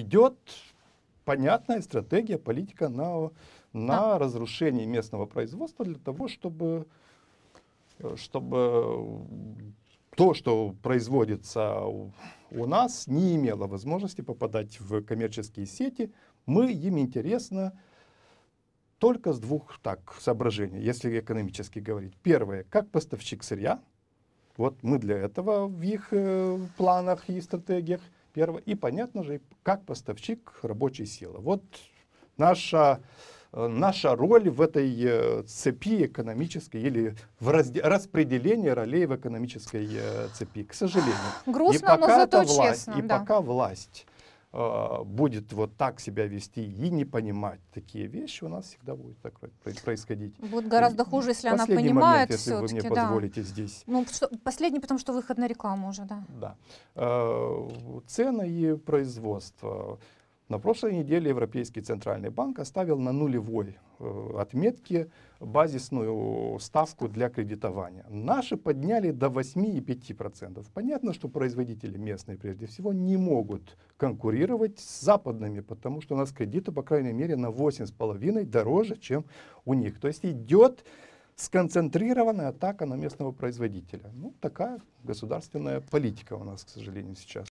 идет понятная стратегия, политика на, на да. разрушение местного производства для того, чтобы, э, чтобы то, что производится у нас, не имело возможности попадать в коммерческие сети. Мы им интересно только с двух так, соображений, если экономически говорить. Первое, как поставщик сырья. Вот мы для этого в их э, планах и стратегиях – Первое. И понятно же, как поставщик рабочей силы. Вот наша, э, наша роль в этой э, цепи экономической или в распределении ролей в экономической э, цепи, к сожалению. Грустно, и пока но зато власть, честно. И да. пока власть а, будет вот так себя вести и не понимать такие вещи, у нас всегда будет так происходить. Будет гораздо хуже, если она понимает момент, если вы мне позволите да. здесь. Ну, что, последний, потому что выход на рекламу уже, да. Да. А, цены и производство. На прошлой неделе Европейский центральный банк оставил на нулевой э, отметке базисную ставку для кредитования. Наши подняли до 8,5%. Понятно, что производители местные прежде всего не могут конкурировать с западными, потому что у нас кредиты, по крайней мере, на 8,5% дороже, чем у них. То есть идет сконцентрированная атака на местного производителя. Ну, такая государственная политика у нас, к сожалению, сейчас.